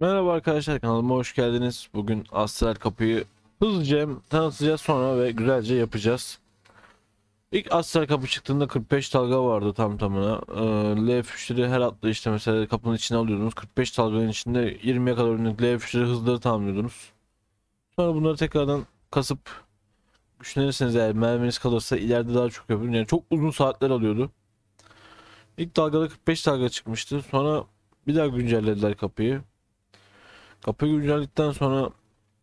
Merhaba arkadaşlar kanalıma hoş geldiniz. Bugün astral kapıyı hızlıca tanıtacağız sonra ve güzelce yapacağız. İlk astral kapı çıktığında 45 dalga vardı tam tamına. Ee, L füşleri her atla işte mesela kapının içine alıyordunuz. 45 dalganın içinde 20'ye kadar ünlük L füşleri hızları tamamlıyordunuz. Sonra bunları tekrardan kasıp güçlenirseniz eğer mermeniz kalırsa ileride daha çok yapın. Yani çok uzun saatler alıyordu. İlk dalgada 45 dalga çıkmıştı. Sonra bir daha güncellediler kapıyı. Kapı güncelledikten sonra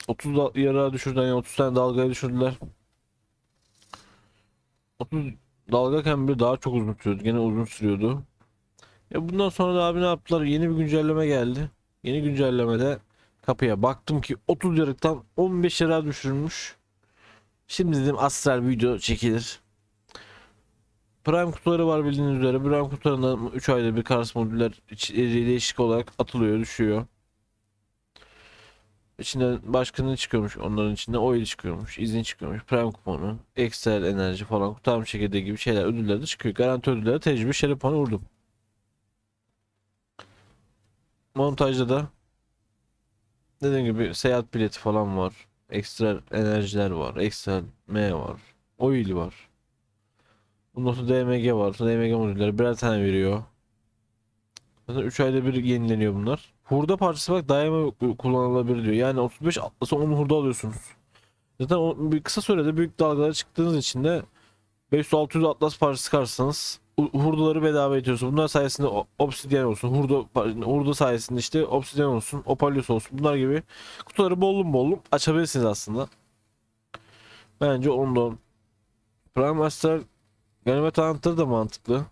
30 yara düşürdüler yani 30 tane dalgaya düşürdüler. 30 dalgaken bile daha çok uzun sürüyordu. Gene uzun sürüyordu. Ya bundan sonra da abi ne yaptılar? Yeni bir güncelleme geldi. Yeni güncellemede kapıya baktım ki 30 yarıktan 15 yara düşürmüş. Şimdi dedim astral video çekilir. Prime kutuları var bildiğiniz üzere. Prime kutularından 3 ayda bir Kars modüller değişik olarak atılıyor, düşüyor. İçinden başkanı çıkıyormuş. Onların içinde oil çıkıyormuş. izin çıkıyormuş. Prime kuponu. ekstra enerji falan. Tam çekirdeği gibi şeyler. Ödüller de çıkıyor. Garanti ödülleri tecrübe şerifana vurdum. Montajda da dediğim gibi seyahat bileti falan var. Ekstra enerjiler var. ekstra M var. Oil var. Bundan sonra DMG var. DMG modülleri birer tane veriyor. Zaten 3 ayda bir yenileniyor bunlar. Hurda parçası bak daima kullanılabilir diyor. Yani 35 atlasa 10 hurda alıyorsunuz. Zaten o, bir kısa sürede büyük dalgalara çıktığınız için de 500-600 atlas parçası çıkarsanız hurdaları bedava ediyorsunuz. Bunlar sayesinde obsidyen olsun, hurda, hurda sayesinde işte obsidyen olsun, opalius olsun bunlar gibi kutuları bollum bollum açabilirsiniz aslında. Bence ondan. Prime Master Ganimet Hunter da mantıklı.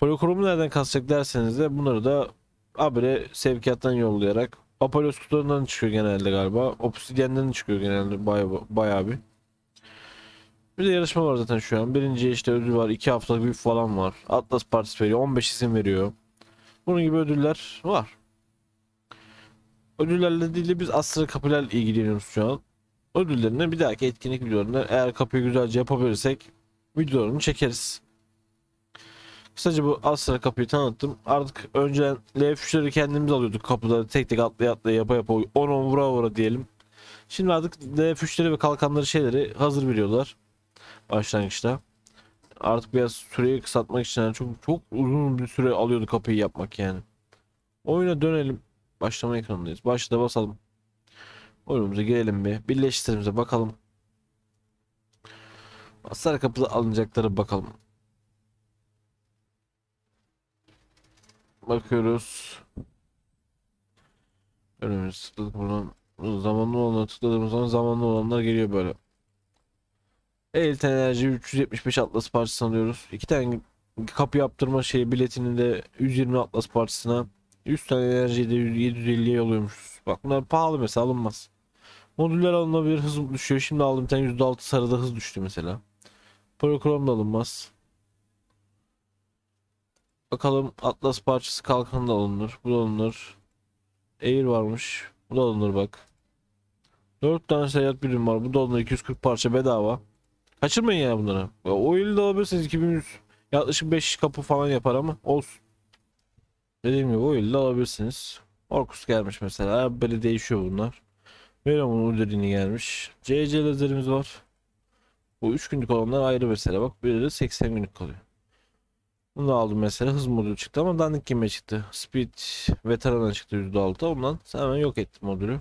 Polokromu nereden kasacak derseniz de bunları da abire sevkiyattan yollayarak Apollos kutularından çıkıyor genelde galiba. Obsidian'dan çıkıyor genelde bayağı, bayağı bir. Bir de yarışma var zaten şu an. Birinci işte ödül var. 2 haftalık bir falan var. Atlas Partisi veriyor. 15 isim veriyor. Bunun gibi ödüller var. Ödüllerle değil de biz Astra Kapılar ilgileniyoruz şu an. Ödüllerini bir dahaki etkinlik videolarında eğer kapıyı güzelce yapabilirsek videolarını çekeriz. Kısaca bu az kapıyı tanıttım. Artık önceden LF3'leri kendimiz alıyorduk kapıları tek tek atlaya atlaya yapa yapa 10 10 vura vura diyelim. Şimdi artık LF3'leri ve kalkanları şeyleri hazır biliyorlar. Başlangıçta. Artık biraz süreyi kısaltmak için yani çok çok uzun bir süre alıyordu kapıyı yapmak yani. Oyuna dönelim. Başlama ekranındayız. Başta basalım. Oyunumuza girelim bir. Birleştirimize bakalım. Hasar kapıda alınacakları bakalım. bakıyoruz. Önümüzü tıkladık buradan. Zamanlı olanları tıkladığımız zaman zamanlı olanlar geliyor böyle. Elit Enerji 375 Atlas Partisi alıyoruz. İki tane kapı yaptırma şeyi biletini de 120 Atlas Partisi'ne 100 tane enerjiyi de 750'ye alıyormuşuz. Bak bunlar pahalı mesela alınmaz. Modüller alınabilir hız düşüyor. Şimdi aldım bir tane %6 sarıda hız düştü mesela. Prochrom da alınmaz. Bakalım Atlas parçası kalkan da alınır. Bu da alınır. Air varmış. Bu da alınır bak. 4 tane seyahat birim var. Bu da alınır. 240 parça bedava. Kaçırmayın ya bunları. O ilde alabilirsiniz. 2100 yaklaşık 5 kapı falan yapar ama olsun. Dediğim gibi o ilde alabilirsiniz. Orkus gelmiş mesela. Böyle değişiyor bunlar. Venom'un ürünü gelmiş. CC lazerimiz var. Bu 3 günlük olanlar ayrı mesela. Bak biri de 80 günlük kalıyor. Bunu da aldım mesela. Hız modülü çıktı ama dandik kime çıktı. Speed veterana çıktı %6. Ondan hemen yok ettim modülü.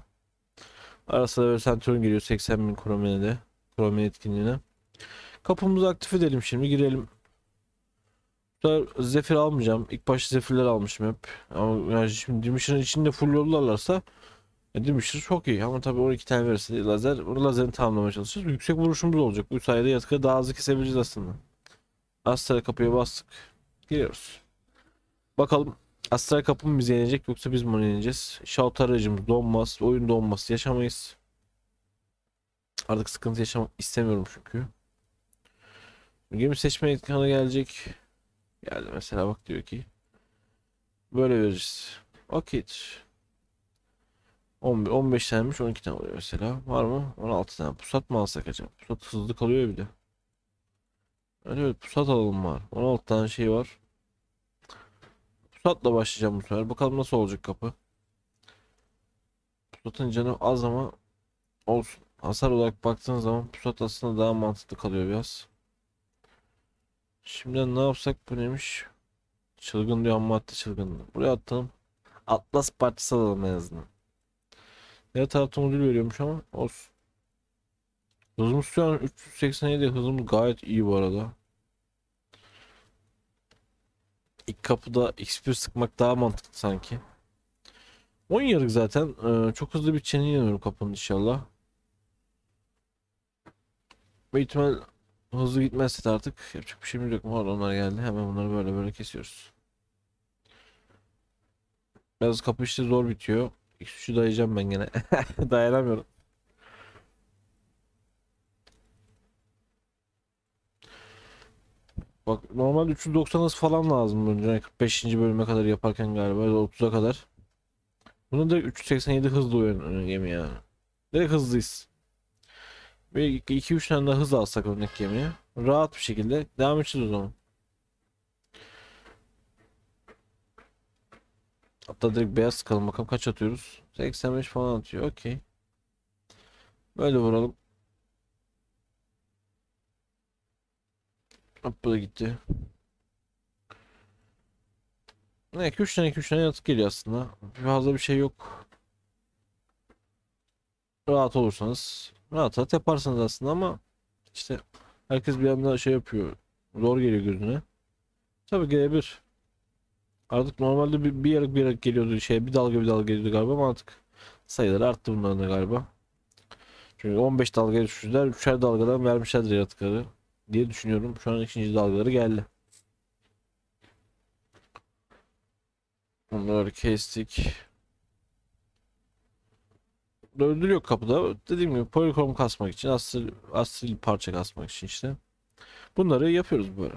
Arasında böyle Centurion geliyor 80 bin kromine de. Kromine etkinliğine. Kapımızı aktif edelim şimdi. Girelim. Zephyr almayacağım. İlk başta Zephyr'ler almışım hep. Ama yani şimdi Dimisher'ın içinde full yollarlarsa e, Dimisher çok iyi ama tabii 12 tane verirse lazer, lazerini tamamlamaya çalışacağız. Yüksek vuruşumuz olacak. Bu sayede yatkı daha hızlı kesebileceğiz aslında. Astra kapıya bastık. Giriyoruz. Bakalım Astra kapı mı bize yenecek yoksa biz mi onu yeneceğiz? Shout aracımız donmaz. Oyun donması yaşamayız. Artık sıkıntı yaşamak istemiyorum çünkü. Gemi seçme etkana gelecek. Geldi mesela bak diyor ki. Böyle veririz. Okey. 11, 15 tanemiş 12 tane oluyor mesela. Var mı? 16 tane. Pusat mı alsak acaba? Pusat hızlı kalıyor bir de. Öyle evet, pusat alalım var. 16 tane şey var. Pusatla başlayacağım bu sefer. Bakalım nasıl olacak kapı. Pusatın canı az ama olsun. Hasar olarak baktığın zaman pusat aslında daha mantıklı kalıyor biraz. Şimdi ne yapsak bu neymiş? Çılgın diyor ama madde çılgınlığı. Buraya atalım. Atlas parçası alalım en azından. Diğer tarafta modül veriyormuş ama olsun. Hızımız şu an 387 hızımız gayet iyi bu arada. İlk kapıda x sıkmak daha mantıklı sanki. 10 yarık zaten. Ee, çok hızlı bir çene yanıyorum kapının inşallah. Büyük hızlı gitmezse artık yapacak bir şeyimiz yok. Muhar onlar geldi. Hemen bunları böyle böyle kesiyoruz. Biraz kapı işte zor bitiyor. X3'ü dayayacağım ben gene. Dayanamıyorum. Bak normal 390 hız falan lazım önce 45. bölüme kadar yaparken galiba 30'a kadar. Bunu da 387 hızlı oyun gemi yani. Direkt hızlıyız. Bir 2-3 tane daha hız alsak örnek gemiye. Rahat bir şekilde devam edeceğiz o zaman. Hatta direkt beyaz sıkalım bakalım kaç atıyoruz. 85 falan atıyor. Okey. Böyle vuralım. Hop bu da gitti. Ne 2-3 tane 2-3 tane yatık geliyor aslında. Fazla bir şey yok. Rahat olursanız rahat rahat yaparsınız aslında ama işte herkes bir anda şey yapıyor. Zor geliyor gözüne. Tabi gelebilir. Artık normalde bir, bir yarık bir yarık geliyordu şey bir dalga bir dalga geliyordu galiba ama artık sayıları arttı bunların da galiba. Çünkü 15 dalga düşürdüler. 3'er dalgadan vermişlerdir yatıkları diye düşünüyorum. Şu an ikinci dalgaları geldi. Onları kestik. Dördül kapıda. Dediğim gibi Polikrom kasmak için, astril, astril parça kasmak için işte. Bunları yapıyoruz böyle.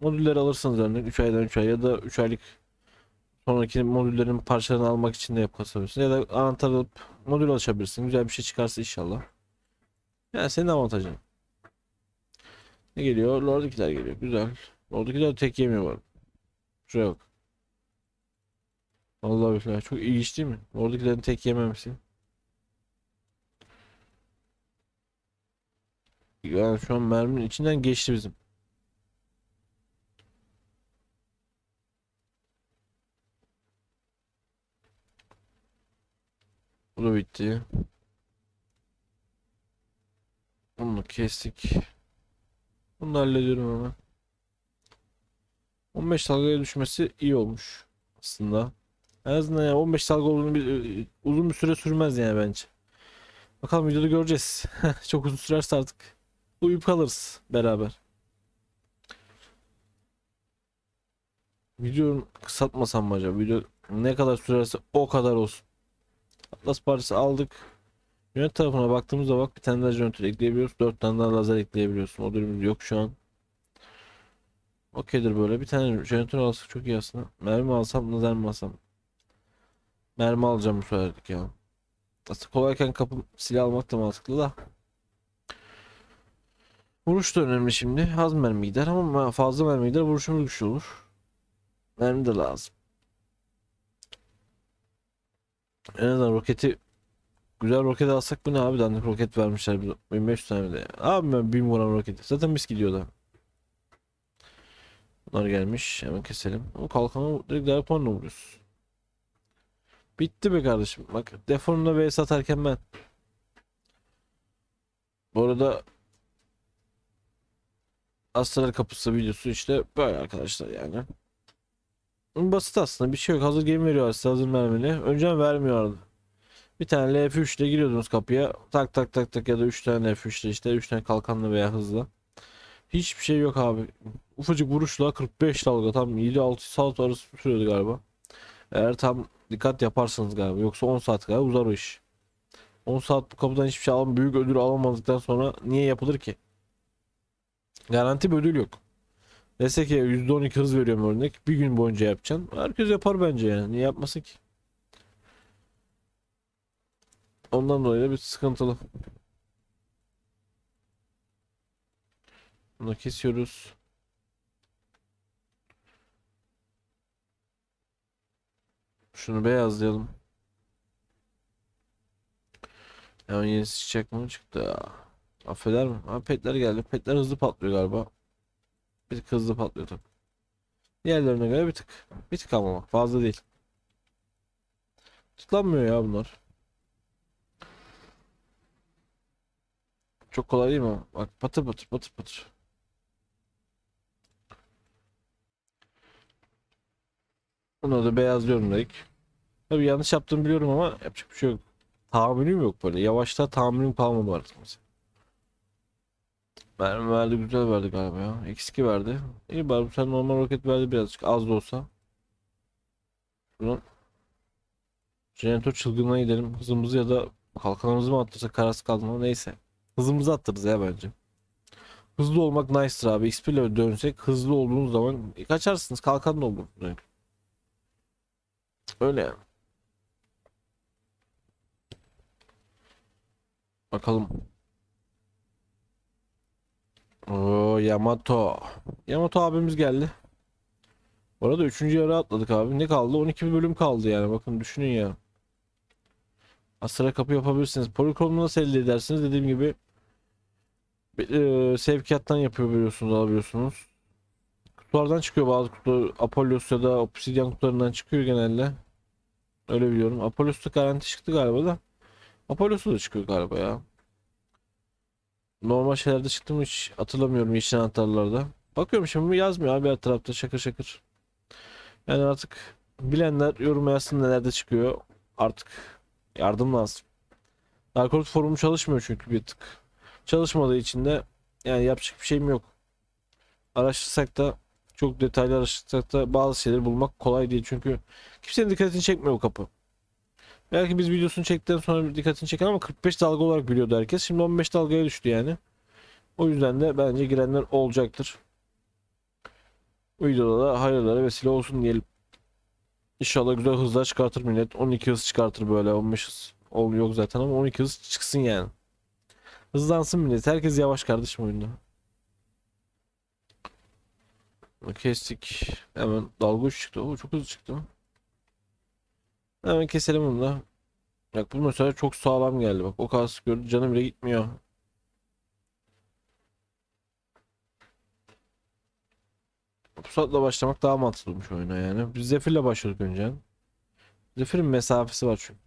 Modülleri alırsanız örneğin 3 aydan 3 ay ya da 3 aylık sonraki modüllerin parçalarını almak için de yap kasabilirsin. Ya da anahtar alıp modül açabilirsin. Güzel bir şey çıkarsa inşallah. Yani senin avantajın. Ne geliyor? Lord'dakiler geliyor. Güzel. Lord'dakiler tek yemiyor var. Şu yok. Allah billahi çok iyi iş değil mi? Lord'dakilerin tek yememesi. Yani şu an merminin içinden geçti bizim. Bu da bitti. Bunu kestik. Bunu da hallediyorum hemen. 15 dalgaya düşmesi iyi olmuş aslında. En azından yani 15 dalga olduğunu bir, uzun bir süre sürmez yani bence. Bakalım videoda göreceğiz. Çok uzun sürerse artık Uyup kalırız beraber. Videoyu kısaltmasam mı acaba? Video ne kadar sürerse o kadar olsun. Atlas parçası aldık. Yön tarafına baktığımızda bak bir tane daha jönter ekleyebiliyoruz. 4 tane daha lazer ekleyebiliyorsun. O durumumuz yok şu an. Okeydir böyle. Bir tane jönter alsak çok iyi aslında. Mermi alsam lazer mi alsam? Mermi alacağım bu seferlik ya. Aslında kolayken kapı silah almak da mantıklı da. Vuruş da önemli şimdi. Az mermi gider ama fazla mermi gider. Vuruşumuz güçlü olur. Mermi de lazım. En azından roketi Güzel roket alsak bu ne abi? Dandik roket vermişler. 1500 tane de. Abi ben 1000 vuran roket. Zaten biz gidiyordu. Bunlar gelmiş. Hemen keselim. O kalkanı direkt Darpon'la vuruyoruz. Bitti be kardeşim. Bak deformla V satarken ben. Bu arada Astral Kapısı videosu işte böyle arkadaşlar yani. Basit aslında bir şey yok. Hazır gemi veriyor aslında hazır mermini. Önceden vermiyordu. Bir tane LF3 ile giriyordunuz kapıya. Tak tak tak tak ya da 3 tane f 3 ile işte 3 tane kalkanlı veya hızlı. Hiçbir şey yok abi. Ufacık vuruşla 45 dalga tam 7-6 saat arası sürüyordu galiba. Eğer tam dikkat yaparsanız galiba. Yoksa 10 saat galiba uzar o iş. 10 saat bu kapıdan hiçbir şey alam, Büyük ödül alamadıktan sonra niye yapılır ki? Garanti bir ödül yok. Neyse ki %12 hız veriyorum örnek. Bir gün boyunca yapacaksın. Herkes yapar bence yani. Niye yapmasın ki? Ondan dolayı da bir sıkıntılı. Bunu kesiyoruz. Şunu beyazlayalım. Hemen yenisi çıkacak mı? Çıktı. Affeder mi? Ha, petler geldi. Petler hızlı patlıyor galiba. Bir tık hızlı patlıyor tabii. Diğerlerine göre bir tık. Bir tık ama fazla değil. Tutlanmıyor ya bunlar. Çok kolay değil mi? Bak patır patır patır patır. Bunu da beyazlıyorum dedik. Tabii yanlış yaptığımı biliyorum ama yapacak bir şey yok. Tahammülüm yok böyle. Yavaşta tahammülüm kalmadı artık mesela. Mermi verdi güzel verdi galiba ya. X2 verdi. İyi bari sen normal roket verdi birazcık az da olsa. Şuradan Jeneratör çılgınına gidelim. Hızımızı ya da kalkanımızı mı attırsak karası kaldı mı neyse. Hızımızı attırız ya bence. Hızlı olmak nice'tır abi. XP ile dönsek hızlı olduğunuz zaman e, kaçarsınız. Kalkan da olur. Öyle yani. Bakalım. Oo Yamato. Yamato abimiz geldi. Bu üçüncü yarı atladık abi. Ne kaldı? 12 bölüm kaldı yani. Bakın düşünün ya. Astra kapı yapabilirsiniz. Polikromunu nasıl elde edersiniz? Dediğim gibi e, sevkiyattan yapıyor biliyorsunuz alabiliyorsunuz. Kutulardan çıkıyor bazı kutular. Apollos ya da Obsidian kutularından çıkıyor genelde. Öyle biliyorum. Apollos'ta garanti çıktı galiba da. Apollos'ta da çıkıyor galiba ya. Normal şeylerde çıktı mı hiç hatırlamıyorum yeşil anahtarlarda. Bakıyorum şimdi yazmıyor abi her tarafta şakır şakır. Yani artık bilenler yorum yazsın nelerde çıkıyor. Artık yardım lazım. Dark Horse forumu çalışmıyor çünkü bir tık. Çalışmadığı için de yani yapacak bir şeyim yok. Araştırsak da çok detaylı araştırsak da bazı şeyleri bulmak kolay değil. Çünkü kimsenin dikkatini çekmiyor bu kapı. Belki biz videosunu çektikten sonra dikkatini çeken ama 45 dalga olarak biliyordu herkes. Şimdi 15 dalgaya düştü yani. O yüzden de bence girenler olacaktır. Bu Videoda da hayırlara vesile olsun diyelim. İnşallah güzel hızlar çıkartır millet. 12 hız çıkartır böyle 15 hız. yok zaten ama 12 hız çıksın yani. Hızlansın millet. Herkes yavaş kardeşim oyunda. Kestik. Hemen dalga çıktı. O çok hızlı çıktı. Hemen keselim bunu da. Bak bu mesela çok sağlam geldi. Bak o kas gördü canım bile gitmiyor. Pusatla başlamak daha mantıklı olmuş oyuna yani. Biz zefirle başlıyoruz önce. Zephyr'in mesafesi var çünkü.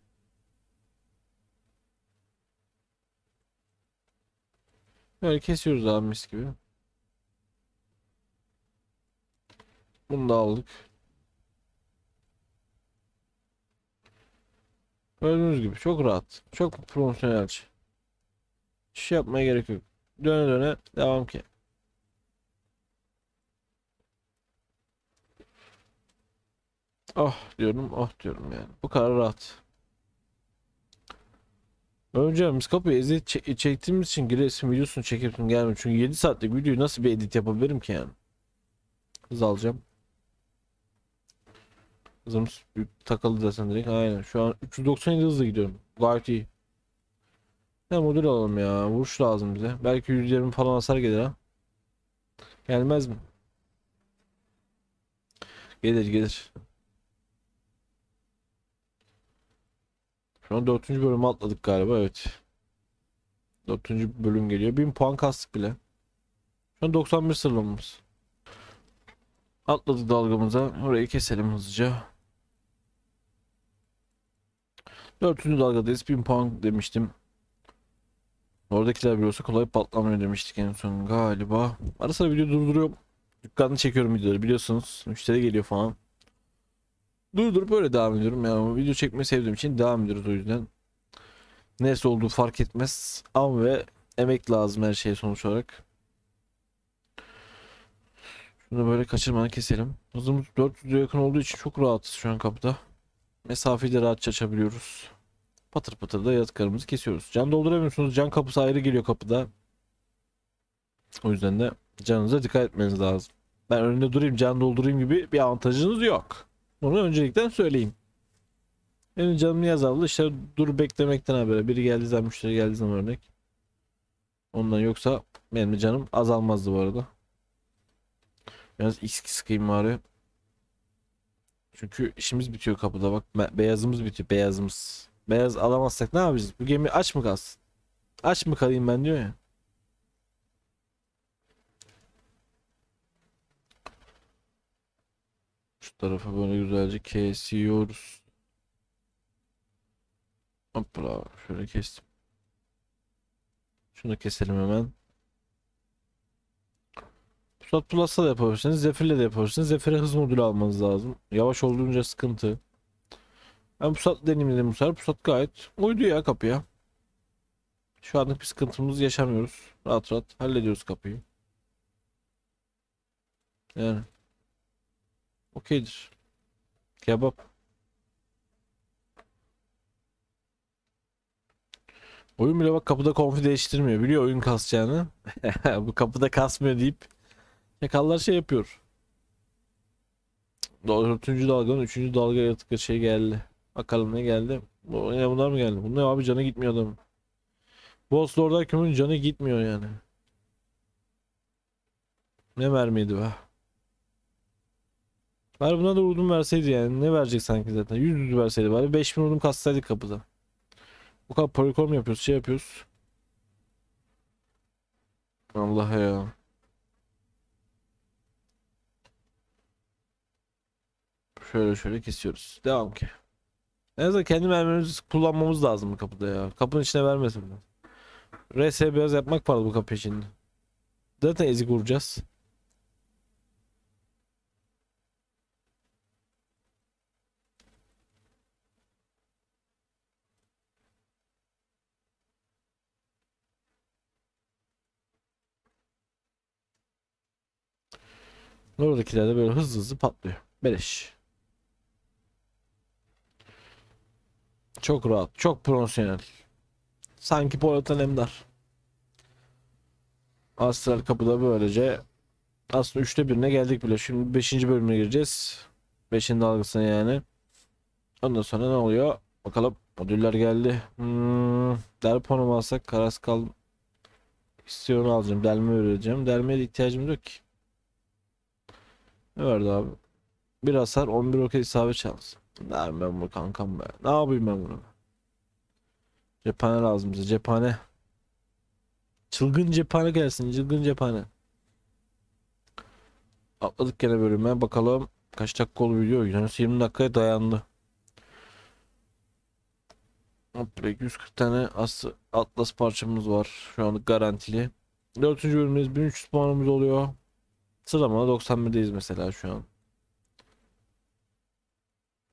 Böyle kesiyoruz abi mis gibi. Bunu da aldık. Gördüğünüz gibi çok rahat. Çok profesyonel. Şey yapmaya gerek yok. Döne döne devam ki. Oh diyorum, oh diyorum yani. Bu kadar rahat. Önce biz kapıyı eziyet çektiğimiz için giresim videosunu çekip gelmem Çünkü 7 saatlik videoyu nasıl bir edit yapabilirim ki yani? Hız alacağım. Hızımız takılı desen direkt. Aynen şu an 397 hızla gidiyorum. Gayet iyi. Ya modül alalım ya. Vuruş lazım bize. Belki 120 falan hasar gelir ha. Gelmez mi? Gelir gelir. Şu an dördüncü bölümü atladık galiba evet. Dördüncü bölüm geliyor. 1000 puan kastık bile. Şu an 91 sıralamamız. Atladık dalgamıza. Orayı keselim hızlıca. Dördüncü dalgadayız. 1000 puan demiştim. Oradakiler biliyorsa kolay patlamıyor demiştik en son galiba. Ara video durduruyorum. Dükkanını çekiyorum videoları biliyorsunuz. Müşteri geliyor falan durdurup böyle devam ediyorum. Yani video çekmeyi sevdiğim için devam ediyoruz o yüzden. Neresi olduğu fark etmez. Am ve emek lazım her şey sonuç olarak. Şunu böyle kaçırmadan keselim. Hızımız 400'e yakın olduğu için çok rahatız şu an kapıda. Mesafeyi de rahatça açabiliyoruz. Patır patır da yaratıklarımızı kesiyoruz. Can dolduramıyorsunuz. Can kapısı ayrı geliyor kapıda. O yüzden de canınıza dikkat etmeniz lazım. Ben önünde durayım can doldurayım gibi bir avantajınız yok. Onu öncelikten söyleyeyim. Benim canım niye azaldı? İşte dur beklemekten haberi. Biri geldiği zaman müşteri geldiği zaman örnek. Ondan yoksa benim canım azalmazdı bu arada. Yalnız x sıkayım bari. Çünkü işimiz bitiyor kapıda bak. Beyazımız bitiyor beyazımız. Beyaz alamazsak ne yapacağız? Bu gemi aç mı kalsın? Aç mı kalayım ben diyor ya. Şu tarafa böyle güzelce kesiyoruz. Hopla şöyle kestim. Şunu keselim hemen. Pusat Plus'la da yapabilirsiniz. Zephyr de yapabilirsiniz. Zephyr'e hız modülü almanız lazım. Yavaş olduğunca sıkıntı. Ben Pusat deneyimledim bu sefer. Pusat gayet uydu ya kapıya. Şu anlık bir sıkıntımız yaşamıyoruz. Rahat rahat hallediyoruz kapıyı. Yani çok Kebap. Oyun bile bak kapıda konfi değiştirmiyor. Biliyor oyun kasacağını. Bu kapıda kasmıyor deyip yakallar şey yapıyor. Dördüncü dalganın üçüncü dalga yaratık şey geldi. Bakalım ne geldi. Bu, yine bunlar mı geldi? Bunlar abi canı gitmiyor adamın. Boss Lord'a kümün canı gitmiyor yani. Ne mermiydi be. Bari buna da vurdum verseydi yani. Ne verecek sanki zaten. 100 düz verseydi bari. 5000 vurdum katsaydık kapıda. Bu kadar polikom yapıyoruz. Şey yapıyoruz. Allah ya. Şöyle şöyle kesiyoruz. Devam ki. En azından kendi mermimizi kullanmamız lazım bu kapıda ya. Kapının içine vermesin. RS biraz yapmak var bu kapı için. Zaten ezik vuracağız. Oradakiler de böyle hızlı hızlı patlıyor. Beleş. Çok rahat. Çok profesyonel. Sanki polat Emdar. Astral kapıda böylece aslında üçte birine geldik bile. Şimdi beşinci bölümüne gireceğiz. Beşin dalgasına yani. Ondan sonra ne oluyor? Bakalım. Modüller geldi. Hmm, Derponu alsak? Karaskal istiyorum alacağım. Delme vereceğim. Delmeye de ihtiyacım yok ki. Ne verdi abi? Bir hasar 11 okey isabet şans. Ne ben bunu kankam be. Ne yapayım ben bunu? Cephane lazım bize cephane. Çılgın cephane gelsin çılgın cephane. Atladık gene bölüme bakalım kaç dakika oldu video Yunus 20 dakikaya dayandı. 140 tane Atlas parçamız var şu an garantili. 4. bölümümüz 1300 puanımız oluyor. Sıralamada 91'deyiz mesela şu an.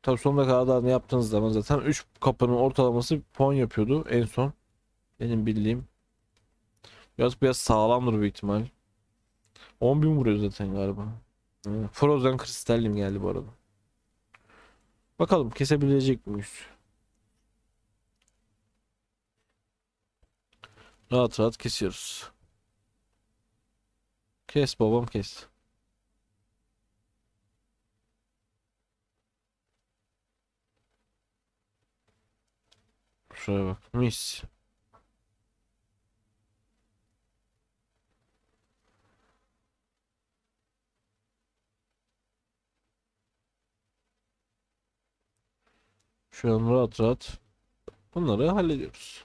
Tabii sonunda kadar ne yaptığınız zaman zaten 3 kapının ortalaması puan yapıyordu en son. Benim bildiğim. Biraz biraz sağlamdır büyük ihtimal. 10 bin vuruyor zaten galiba. Frozen Kristallim geldi bu arada. Bakalım kesebilecek miyiz? Rahat rahat kesiyoruz. Kes babam kes. Şuraya bak mis. Şu an rahat rahat bunları hallediyoruz.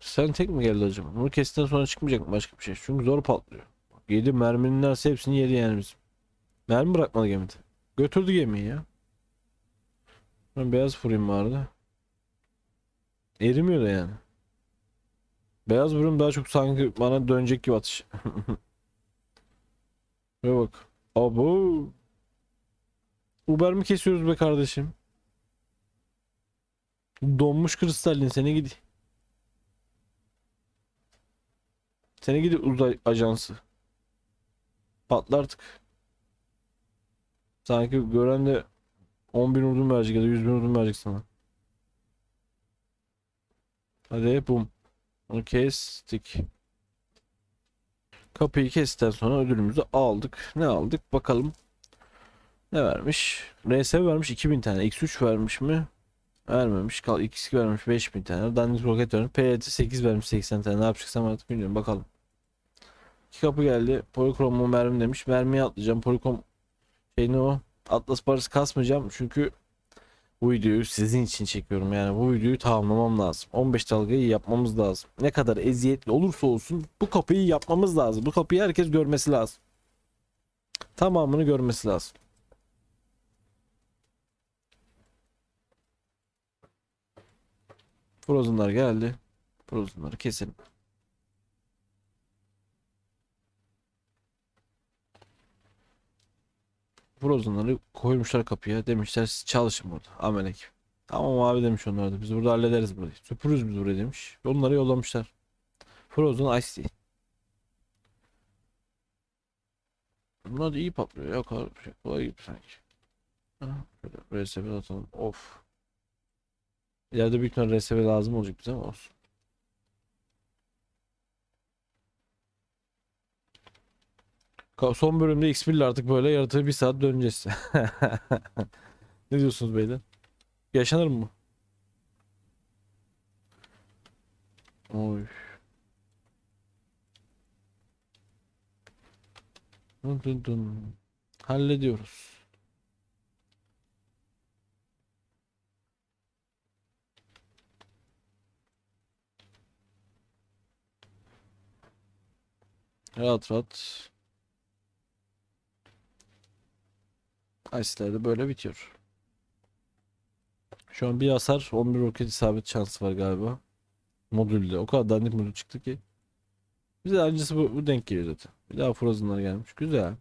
Sen tek mi geldi acaba? Bunu kestikten sonra çıkmayacak mı başka bir şey? Çünkü zor patlıyor. Yedi merminin neredeyse hepsini yedi yani bizim. Mermi bırakmadı gemide. Götürdü gemiyi ya. Ben beyaz fırın vardı. Erimiyor da yani. Beyaz burun daha çok sanki bana dönecek gibi atış. Ve bak. Abo. Uber mi kesiyoruz be kardeşim? Donmuş kristalin seni gidi. Seni gidip uzay ajansı. Patla artık. Sanki gören de 10 bin ordum verecek ya da 100 bin ordum verecek sana. Hadi bum. Onu kestik. Kapıyı kesten sonra ödülümüzü aldık. Ne aldık bakalım. Ne vermiş? RS vermiş 2000 tane. X3 vermiş mi? Vermemiş. Kal ikisi vermiş 5000 tane. Dandik roket vermiş. PYT 8 vermiş 80 tane. Ne yapacaksam artık bilmiyorum. Bakalım. İki kapı geldi. Polikrom mu mermi demiş. Mermiye atlayacağım. Polikrom şey ne o? Atlas parası kasmayacağım. Çünkü bu videoyu sizin için çekiyorum. Yani bu videoyu tamamlamam lazım. 15 dalgayı yapmamız lazım. Ne kadar eziyetli olursa olsun bu kapıyı yapmamız lazım. Bu kapıyı herkes görmesi lazım. Tamamını görmesi lazım. Frozen'lar geldi. Frozen'ları keselim. Frozen'ları koymuşlar kapıya. Demişler siz çalışın burada. Amelek. Tamam abi demiş onlar da. Biz burada hallederiz burayı. Süpürürüz biz burayı demiş. Onları yollamışlar. Frozen Ice Tea. Bunlar da iyi patlıyor. Yok abi. Şey Kolay gibi sanki. Şöyle resept atalım. Of. İleride büyük ihtimalle RSV lazım olacak bize ama olsun. Son bölümde X1 ile artık böyle yaratığı bir saat döneceğiz. ne diyorsunuz beyler? Yaşanır mı? Oy. Dun dun dun. Hallediyoruz. Rahat rahat. Ice'ler de böyle bitiyor. Şu an bir hasar 11 roket isabet şansı var galiba. Modülde. O kadar dandik modül çıktı ki. Bize acısı bu, bu denk geliyor zaten. Bir daha Frozen'lar gelmiş. Güzel.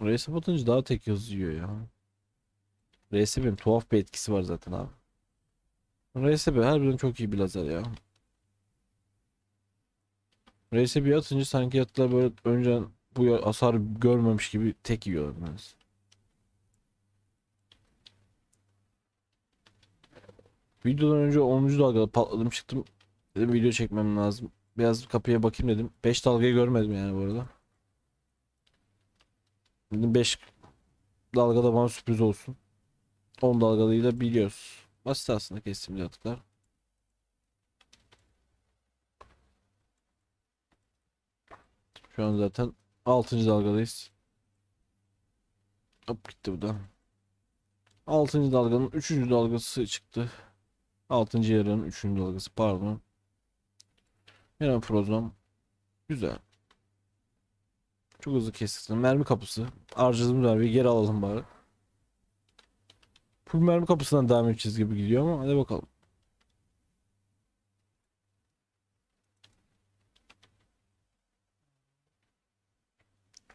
Reis atınca daha tek yazıyor ya. Reis'e benim tuhaf bir etkisi var zaten abi. RSB harbiden çok iyi bir lazer ya. bir atınca sanki yattılar böyle önceden bu hasar görmemiş gibi tek yiyorlar neredeyse. Videodan önce 10. dalgada patladım çıktım. Dedim video çekmem lazım. Biraz kapıya bakayım dedim. 5 dalgayı görmedim yani bu arada. Dedim 5 dalgada bana sürpriz olsun. 10 dalgalıyla biliyoruz. Basit aslında kesimli atıklar. Şu an zaten 6. dalgadayız. Hop gitti bu da. 6. dalganın 3. dalgası çıktı. 6. yarının 3. dalgası pardon. Hemen prozom. Güzel. Çok hızlı kestik. Mermi kapısı. var bir geri alalım bari. Full mermi kapısından devam edeceğiz gibi gidiyor ama hadi bakalım.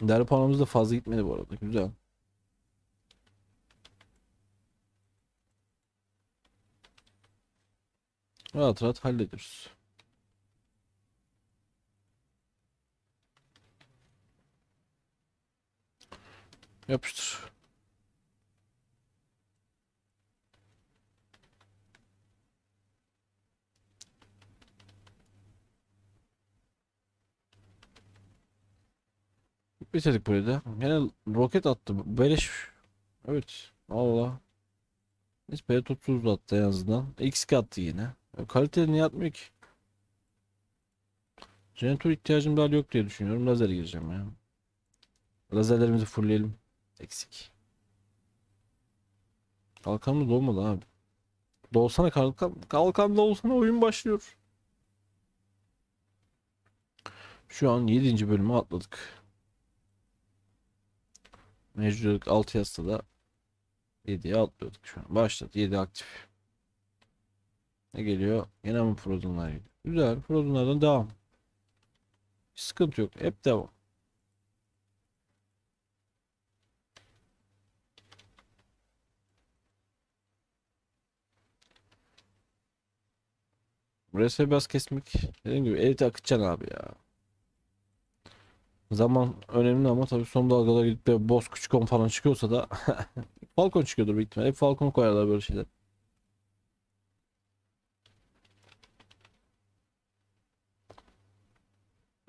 Derbi paramız da fazla gitmedi bu arada. Güzel. Rahat rahat hallediyoruz. Yapıştır. bitirdik burayı da. Yani roket attı. Beleş. Evet. Allah. Nispet 30 attı en azından. X attı yine. E, kaliteli niye atmıyor ki? Jeneratör ihtiyacım daha yok diye düşünüyorum. Lazer gireceğim ya. Lazerlerimizi fullleyelim. Eksik. Kalkanımız dolmadı abi. Dolsana kalkan. Kalkan dolsana oyun başlıyor. Şu an 7. bölümü atladık. Mevcudluk 6 yazsa da 7'ye atlıyorduk şu an. Başladı 7 aktif. Ne geliyor? Yine mi Frozen'lar geliyor? Güzel. Frozen'lardan devam. Hiç sıkıntı yok. Hep devam. Burası biraz kesmek. Dediğim gibi elite akıtacaksın abi ya. Zaman önemli ama tabii son dalgada gidip bir boss küçükon falan çıkıyorsa da Falcon çıkıyordur büyük ihtimalle. Hep Falcon koyarlar böyle şeyler.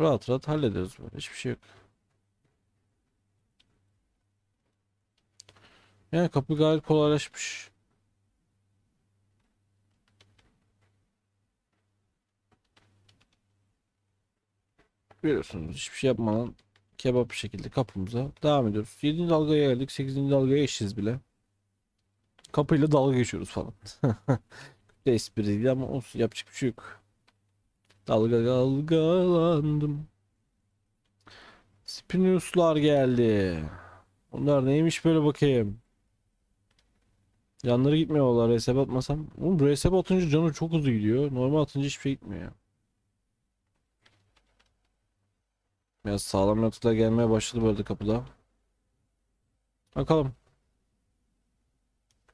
Rahat rahat hallederiz böyle. Hiçbir şey yok. Yani kapı gayet kolaylaşmış. Görüyorsunuz hiçbir şey yapmadan kebap bir şekilde kapımıza devam ediyoruz. 7. dalgaya geldik. 8. dalgaya eşiz bile. Kapıyla dalga geçiyoruz falan. Kötü espriydi ama olsun yapacak bir şey yok. Dalga dalgalandım. Spinus'lar geldi. Bunlar neymiş böyle bakayım. Yanları gitmiyorlar. Resep atmasam. Oğlum resep atınca canı çok hızlı gidiyor. Normal atınca hiçbir şey gitmiyor. Biraz sağlam noktada gelmeye başladı böyle kapıda. Bakalım.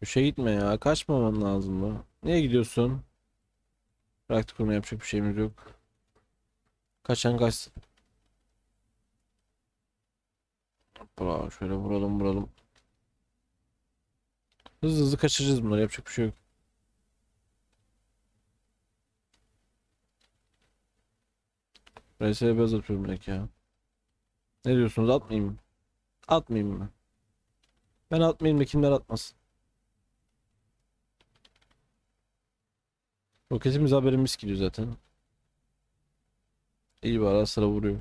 Köşe gitme ya. Kaçmaman lazım mı? Niye gidiyorsun? Bıraktık onu yapacak bir şeyimiz yok. Kaçan kaçsın. Bravo. Şöyle vuralım vuralım. Hızlı hızlı kaçıracağız bunları. Yapacak bir şey yok. RSB atıyorum direkt ya. Ne diyorsunuz atmayayım mı? Atmayayım mı? Ben atmayayım da kimler atmasın? Roketimiz haberimiz gidiyor zaten. İyi bari ara sıra vuruyor.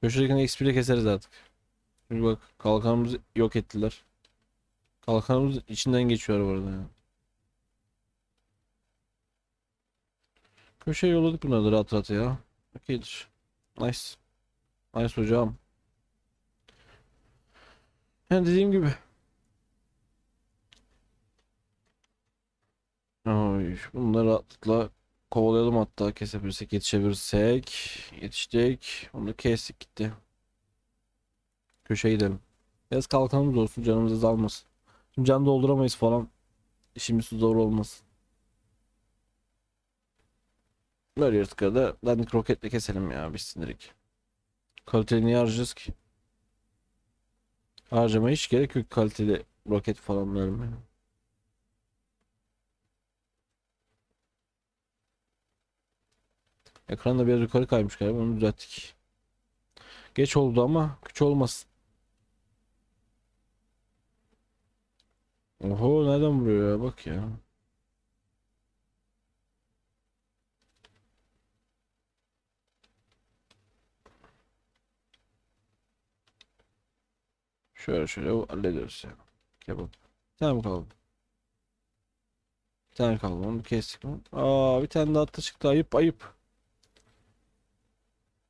Köşedekini XP keseriz artık. Çünkü bak kalkanımızı yok ettiler. Kalkanımız içinden geçiyor bu arada ya. Köşeye yolladık bunları rahat rahat ya. Okeydir. Nice. Nice hocam. Yani dediğim gibi. Oy, bunları rahatlıkla kovalayalım hatta kesebilirsek yetişebilirsek. Yetiştik. Bunu kestik gitti. Köşeye gidelim. Biraz kalkanımız olsun canımız azalmasın. Şimdi can dolduramayız falan. işimiz zor olmasın. Warriors da ben roketle keselim ya biz sindirik. Kaliteli niye harcayacağız ki? Harcama hiç gerek yok kaliteli roket falan vermeye. da biraz yukarı kaymış galiba onu düzelttik. Geç oldu ama güç olmasın. Oho nereden vuruyor ya bak ya. Şöyle şöyle hallediyoruz yani. Kebap. Bir tane mi kaldı? Bir tane kaldı. Onu kestik mi? Aa bir tane daha atlı çıktı. Ayıp ayıp.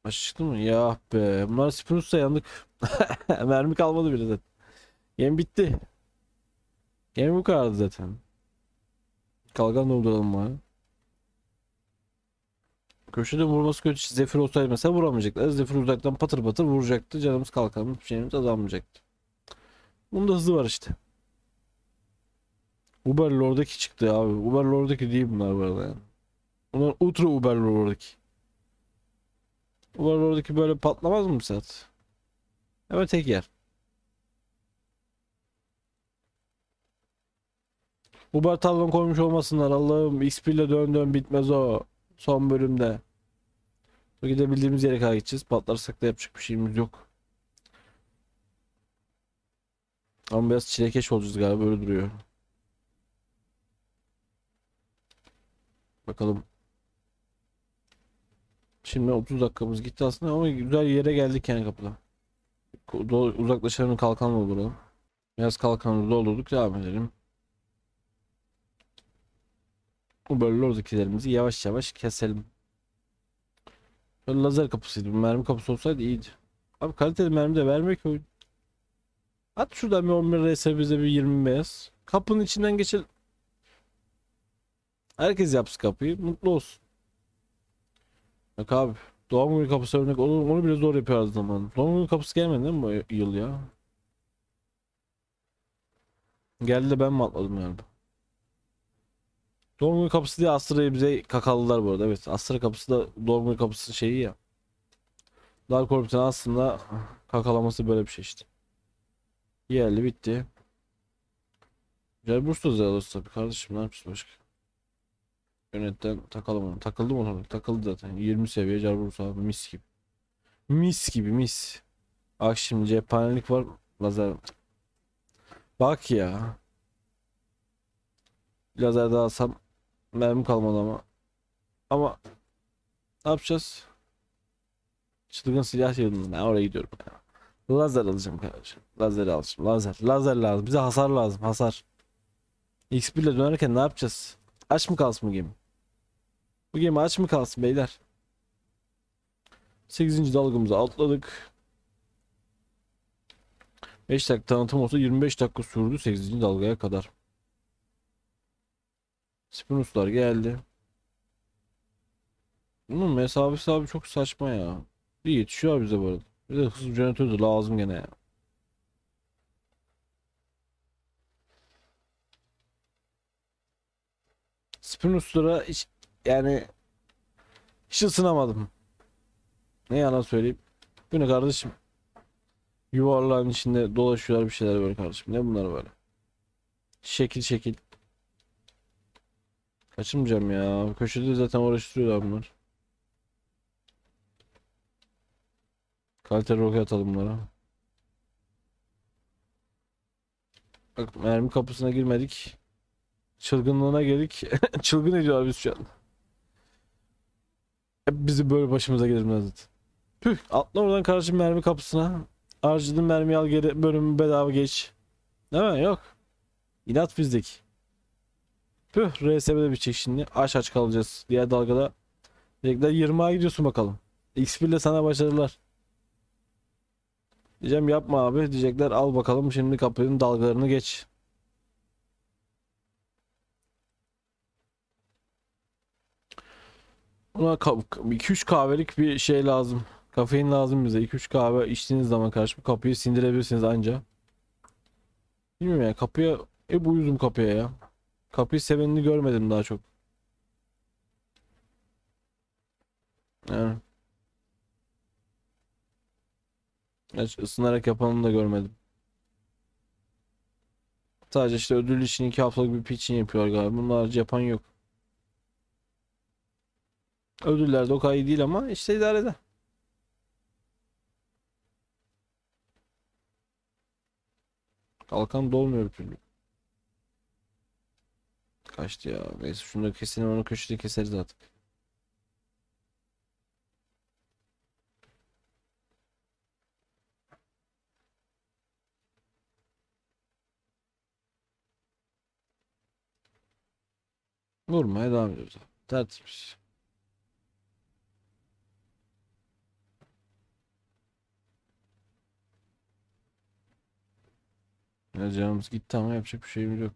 Maç çıktı mı? Ya be. Bunlar Spinus'ta yandık. Mermi kalmadı bile zaten. Yem bitti. Yem bu kadar zaten. Kalkan durduralım mı? Köşede vurması kötü. Zephyr olsaydı mesela vuramayacaklar. Zephyr uzaktan patır patır vuracaktı. Canımız kalkan şeyimiz azalmayacaktı. Bunun da hızı var işte. Uber Lord'daki çıktı abi. Uber Lord'daki değil bunlar bu arada yani. Bunlar ultra Uber Lord'daki. Uber Lord'daki böyle patlamaz mı bir saat? Hemen tek yer. Uber talon koymuş olmasınlar Allah'ım. XP ile dön dön bitmez o. Son bölümde. Gidebildiğimiz yere kadar gideceğiz. Patlarsak da yapacak bir şeyimiz yok. Ama biraz çilekeş olacağız galiba böyle duruyor. Bakalım. Şimdi 30 dakikamız gitti aslında ama güzel yere geldik yani kapıda. Uzaklaşalım kalkanla olalım. Biraz kalkanımızı doldurduk devam edelim. Bu böyle oradakilerimizi yavaş yavaş keselim. Böyle lazer kapısıydı. Bir mermi kapısı olsaydı iyiydi. Abi kaliteli mermi de vermiyor ki oyun. At şuradan bir 11 RS bize bir 20 beyaz. Kapının içinden geçelim. Herkes yapsın kapıyı. Mutlu olsun. Bak abi. Doğum günü kapısı örnek olur. Onu bile zor yapıyor her zaman. Doğum günü kapısı gelmedi değil mi bu yıl ya? Geldi de ben mi atladım yani? Doğum günü kapısı diye Astra'yı bize kakalılar bu arada. Evet Astra kapısı da doğum günü kapısı şeyi ya. Dark Orbit'in aslında kakalaması böyle bir şey işte. Yerli bitti. Güzel Bursa'da alırız tabii kardeşim ne yapacağız başka. Yönetten takalım onu. Takıldı mı ona? Takıldı zaten. 20 seviye Carburs abi mis gibi. Mis gibi mis. Bak şimdi cephanelik var. Lazer. Bak ya. Lazer daha alsam mermi kalmadı ama. Ama ne yapacağız? Çılgın silah yılında. ne oraya gidiyorum. Ya. Lazer alacağım kardeşim. Lazer alacağım. Lazer. Lazer lazım. Bize hasar lazım. Hasar. X1 ile dönerken ne yapacağız? Aç mı kalsın bu gemi? Bu gemi aç mı kalsın beyler? 8. dalgamızı atladık. 5 dakika tanıtım olsa 25 dakika sürdü 8. dalgaya kadar. Spinuslar geldi. Bunun mesafesi abi çok saçma ya. İyi yetişiyor bize bu arada. Bir de hız jeneratörü de lazım gene ya. Spinus'lara hiç yani hiç ısınamadım. Ne yana söyleyeyim. Bu ne kardeşim? Yuvarlağın içinde dolaşıyorlar bir şeyler böyle kardeşim. Ne bunlar böyle? Şekil şekil. Kaçırmayacağım ya. Köşede zaten uğraştırıyorlar bunlar. Kaliteli roket atalım bunlara. Bak mermi kapısına girmedik. Çılgınlığına geldik. Çılgın ediyorlar biz şu an. Hep bizi böyle başımıza gelir Nazit. Püh atla oradan karşı mermi kapısına. Harcadın mermi al geri bölümü bedava geç. Değil mi? Yok. İnat bizdeki. Püh RSB'de bir çek şimdi. Aç aç kalacağız. Diğer dalgada. Direkler 20'a gidiyorsun bakalım. X1 ile sana başarılar. Diyeceğim yapma abi. Diyecekler al bakalım şimdi kapının dalgalarını geç. Buna 2-3 kahvelik bir şey lazım. Kafein lazım bize. 2-3 kahve içtiğiniz zaman karşı bu kapıyı sindirebilirsiniz anca. Bilmiyorum ya kapıya e bu uyuzum kapıya ya. Kapıyı sevenini görmedim daha çok. Yani. Hiç ısınarak yapanını da görmedim. Sadece işte ödül için iki haftalık bir pitching yapıyor galiba. Bunun harici yapan yok. Ödüller de o kadar iyi değil ama işte idare eder. Kalkan dolmuyor bir türlü. Kaçtı ya. Neyse şunu da keselim onu köşede keseriz artık. Vurmaya devam ediyoruz. Tertemiz. Ya canımız gitti ama yapacak bir şeyimiz yok.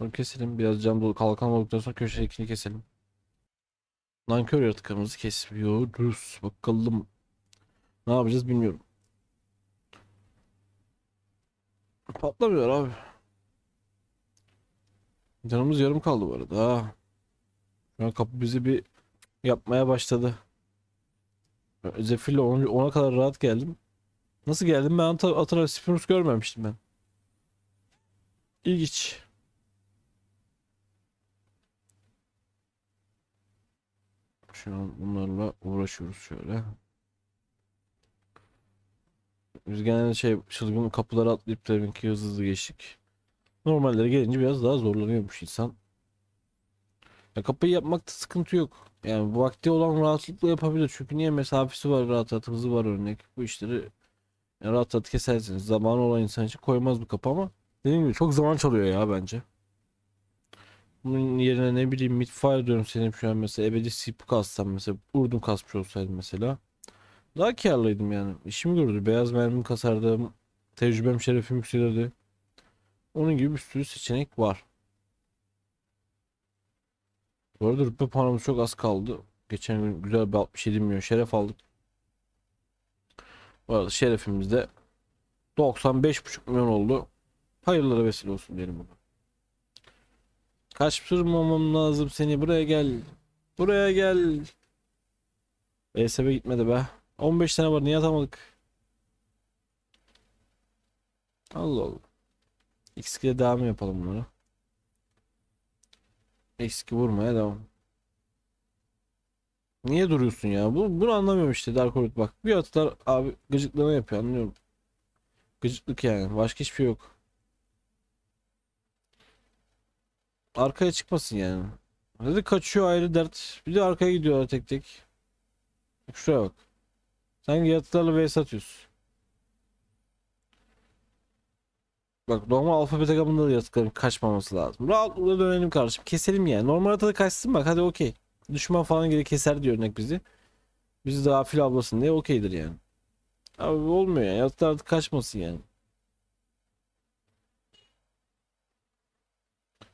Bunu keselim. Biraz cam dolu kalkan olduktan sonra köşedekini keselim. Nankör yaratıklarımızı kesmiyoruz. Bakalım. Ne yapacağız bilmiyorum. Patlamıyor abi. Canımız yarım kaldı bu arada. Şu an kapı bizi bir yapmaya başladı. Zefir'le ona, kadar rahat geldim. Nasıl geldim ben Atara Spirus görmemiştim ben. İlginç. Şu an bunlarla uğraşıyoruz şöyle. Biz genelde şey çılgın kapıları atlayıp tabii ki hızlı hızlı geçtik. Normallere gelince biraz daha zorlanıyormuş insan. Ya kapıyı yapmakta sıkıntı yok. Yani bu vakti olan rahatlıkla yapabilir. Çünkü niye mesafesi var rahat rahat hızı var örnek. Bu işleri yani rahat rahat kesersiniz. Zamanı olan insan için koymaz bu kapı ama dediğim gibi çok zaman çalıyor ya bence. Bunun yerine ne bileyim Midfire senin. şu an mesela ebedi sip kassam mesela urdum kasmış olsaydım mesela. Daha karlıydım yani. İşimi gördü. Beyaz mermi kasardım. Tecrübem şerefim yükselirdi. Onun gibi bir sürü seçenek var. Bu arada rütbe paramız çok az kaldı. Geçen gün güzel bir 67 milyon şeref aldık. Bu arada şerefimiz de 95,5 milyon oldu. Hayırlara vesile olsun diyelim buna. Kaçırmamam lazım seni. Buraya gel. Buraya gel. ESB gitmedi be. 15 tane var. Niye atamadık? Allah Allah. Eksik de devam yapalım bunları. Eksik vurmaya devam. Niye duruyorsun ya? Bu, bunu anlamıyorum işte Dark Orbit bak. Bir atlar abi gıcıklığını yapıyor anlıyorum. Gıcıklık yani. Başka hiçbir şey yok. Arkaya çıkmasın yani. Dedi kaçıyor ayrı dert. Bir de arkaya gidiyorlar tek tek. Şuraya bak. Sen yatılarla vs atıyorsun. Bak normal alfa beta gamında da yaratıkların kaçmaması lazım. Rahatlıkla dönelim kardeşim. Keselim yani. Normal atada kaçsın bak hadi okey. Düşman falan geri keser diyor örnek bizi. Bizi daha fil ablasın diye okeydir yani. Abi olmuyor yani. Yaratıklar artık kaçmasın yani.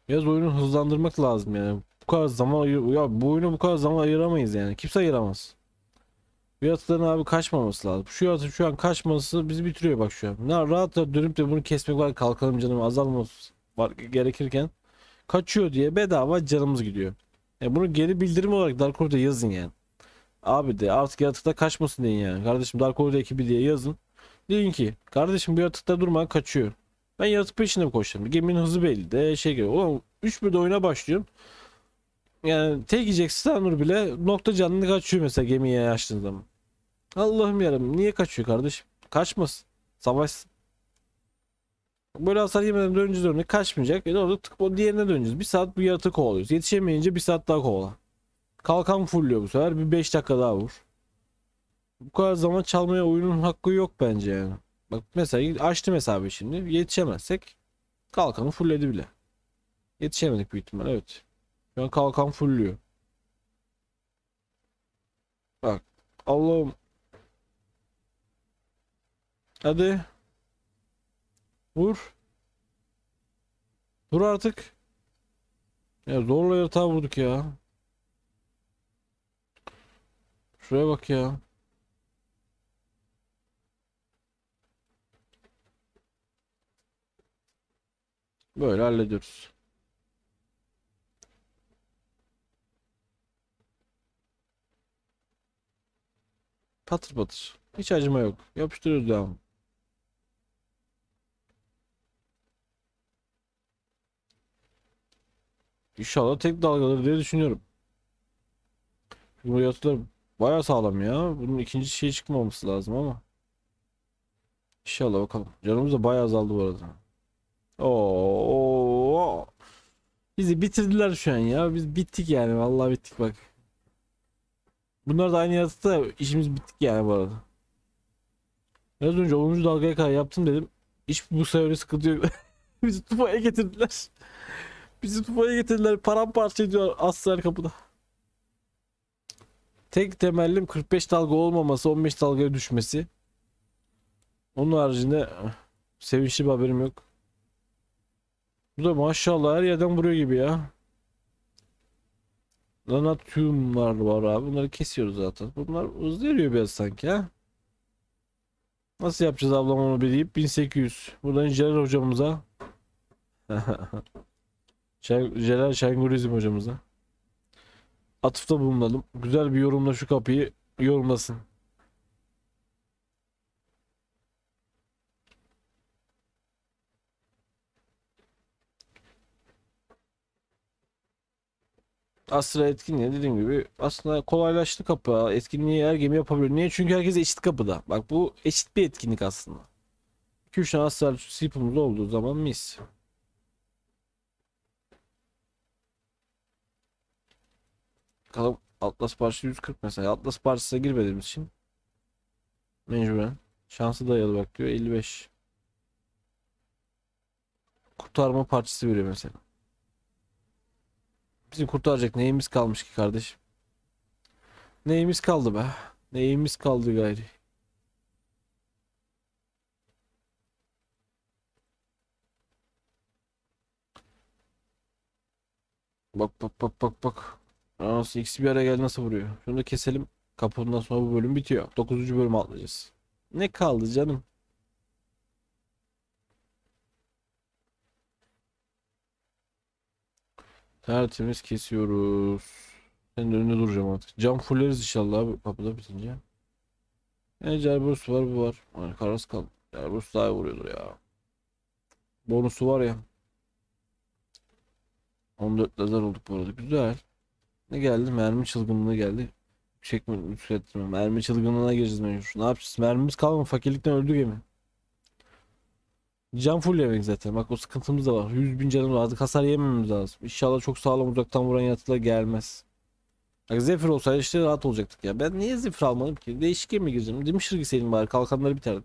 Biraz oyunu hızlandırmak lazım yani. Bu kadar zaman ya bu oyunu bu kadar zaman ayıramayız yani. Kimse ayıramaz. Bir atların abi kaçmaması lazım. Şu atın şu an kaçması bizi bitiriyor bak şu an. Ne rahat rahat dönüp de bunu kesmek var kalkalım canım azalması var gerekirken kaçıyor diye bedava canımız gidiyor. Yani e bunu geri bildirim olarak Dark Order'da yazın yani. Abi de artık yaratıkta kaçmasın deyin yani. Kardeşim Dark Order ekibi diye yazın. Deyin ki kardeşim bu yaratıkta durma kaçıyor. Ben yaratık peşinde mi Geminin hızı belli de şey gibi. Ulan 3 bir de oyuna başlıyorum. Yani tek yiyecek Stanur bile nokta canını kaçıyor mesela gemiye açtığın zaman. Allah'ım yarım niye kaçıyor kardeşim? Kaçmasın. Savaşsın. Böyle hasar yemeden döneceğiz örneğin kaçmayacak. E orada tık o diğerine döneceğiz. Bir saat bu yaratığı kovalıyoruz. Yetişemeyince bir saat daha kovala. Kalkan fulluyor bu sefer. Bir 5 dakika daha vur. Bu kadar zaman çalmaya oyunun hakkı yok bence yani. Bak mesela açtım hesabı şimdi. Yetişemezsek kalkanı fullledi bile. Yetişemedik büyük ihtimal evet. Şu an kalkan fullüyor. Bak Allah'ım Hadi. Vur. dur artık. Ya zorla yatağa vurduk ya. Şuraya bak ya. Böyle hallediyoruz. Patır patır. Hiç acıma yok. Yapıştırıyoruz devamlı. İnşallah tek dalgaları diye düşünüyorum. Bu yatılar baya sağlam ya. Bunun ikinci şey çıkmaması lazım ama. İnşallah bakalım. Canımız da baya azaldı bu arada. Oo. Bizi bitirdiler şu an ya. Biz bittik yani. Vallahi bittik bak. Bunlar da aynı yatıda işimiz bittik yani bu arada. Biraz önce 10. dalgaya kadar yaptım dedim. Hiç bu sefer sıkıntı yok. Bizi tufaya getirdiler. Bizi tufaya getirdiler. Paramparça ediyor aslar kapıda. Tek temellim 45 dalga olmaması, 15 dalgaya düşmesi. Onun haricinde eh, sevinçli bir haberim yok. Bu da maşallah her yerden vuruyor gibi ya. Lanatyumlar var abi. Bunları kesiyoruz zaten. Bunlar hızlı yürüyor biraz sanki ha. Nasıl yapacağız ablam onu bileyip 1800. Buradan Celal hocamıza. Celal Şengurizm hocamıza. Atıfta bulunalım. Güzel bir yorumla şu kapıyı yorumlasın. Astra etkinliği dediğim gibi aslında kolaylaştı kapı. Etkinliği her gemi yapabilir. Niye? Çünkü herkes eşit kapıda. Bak bu eşit bir etkinlik aslında. 2-3 tane Astra sipumuz olduğu zaman mis. Atlas parçası 140 mesela. Atlas parçasına girmediğimiz için mecburen şansı dayalı bak diyor 55. Kurtarma parçası veriyor mesela. bizim kurtaracak neyimiz kalmış ki kardeşim? Neyimiz kaldı be? Neyimiz kaldı gayri? Bak bak bak bak bak. Aa, ikisi bir araya geldi nasıl vuruyor? Şunu da keselim. Kapından sonra bu bölüm bitiyor. 9. bölüm atlayacağız. Ne kaldı canım? Tertemiz kesiyoruz. Ben de önünde duracağım artık. Cam fulleriz inşallah kapıda bitince. Yani e, Cerberus var bu var. Yani Karas kal. Cerberus daha vuruyordur ya. Bonusu var ya. 14 lazer olduk bu arada. Güzel. Ne geldi? Mermi çılgınlığı geldi. Yüksek mi? Yükseltme. Mermi çılgınlığına gireceğiz mecbur. Ne yapacağız? Mermimiz kalmadı. Fakirlikten öldü gemi. Can full yemek zaten. Bak o sıkıntımız da var. 100 bin canımız var. Kasar yememiz lazım. İnşallah çok sağlam uzaktan vuran yatılar gelmez. Bak Zephyr olsa işte rahat olacaktık ya. Ben niye Zephyr almadım ki? Değişik mi gireceğim? Demişir gitseydim bari. Kalkanları biterdi.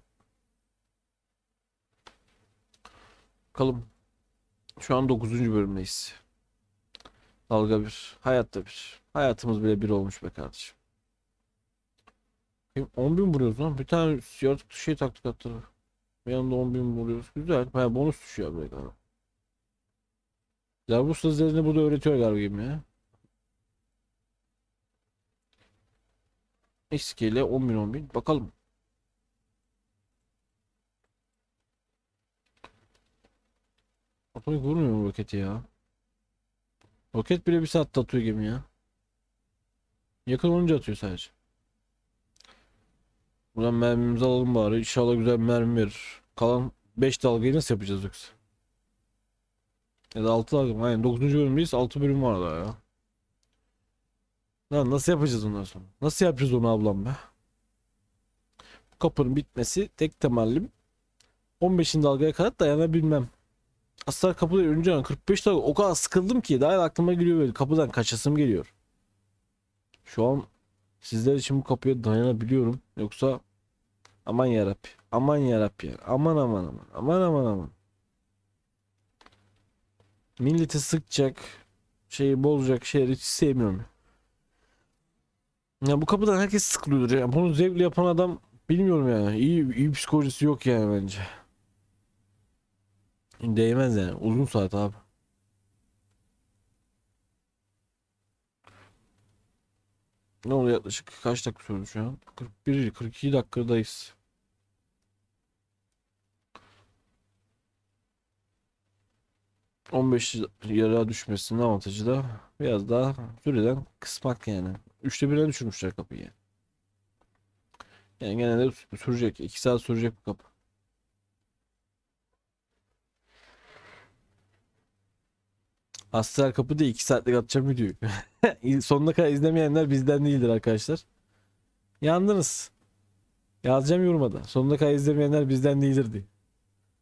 Bakalım. Şu an 9. bölümdeyiz. Dalga bir. Hayatta bir. Hayatımız bile bir olmuş be kardeşim. 10 bin vuruyoruz lan. Bir tane yaratık şey taktık attı. Bir anda 10 bin vuruyoruz. Güzel. Ha, bonus düşüyor buraya galiba. Ya bu sözlerini burada öğretiyor galiba gibi ya. X2 10 bin 10 bin. Bakalım. Otomatik vurmuyor mu roketi ya? Roket bile bir saat atıyor gemi ya. Yakın olunca atıyor sadece. Buradan mermimizi alalım bari. İnşallah güzel mermi verir. Kalan 5 dalgayı nasıl yapacağız yoksa? Ya da 6 dalga mı? Aynen 9. bölümdeyiz. 6 bölüm var daha ya. Lan nasıl yapacağız ondan sonra? Nasıl yapacağız onu ablam be? Bu kapının bitmesi tek temellim 15. dalgaya kadar dayanabilmem asla kapıları önce 45 dakika o kadar sıkıldım ki daha aklıma geliyor böyle kapıdan kaçasım geliyor. Şu an sizler için bu kapıya dayanabiliyorum yoksa aman yarabbi aman yarabbi ya, aman aman aman aman aman aman. Milleti sıkacak şeyi bozacak şeyleri hiç sevmiyorum. Ya bu kapıdan herkes sıkılıyordur ya. Bunu zevkli yapan adam bilmiyorum yani. İyi, iyi psikolojisi yok yani bence. Değmez yani. Uzun saat abi. Ne oldu yaklaşık kaç dakika sürdü şu an? 41 42 dakikadayız. ...15 yara düşmesinin avantajı da... ...biraz daha süreden kısmak yani. Üçte birine düşürmüşler kapıyı. Yani, yani genelde sürecek. 2 saat sürecek bu kapı. Astral Kapı diye 2 saatlik atacağım videoyu. Sonuna kadar izlemeyenler bizden değildir arkadaşlar. Yandınız. Yazacağım yoruma Sonuna kadar izlemeyenler bizden değildir diye.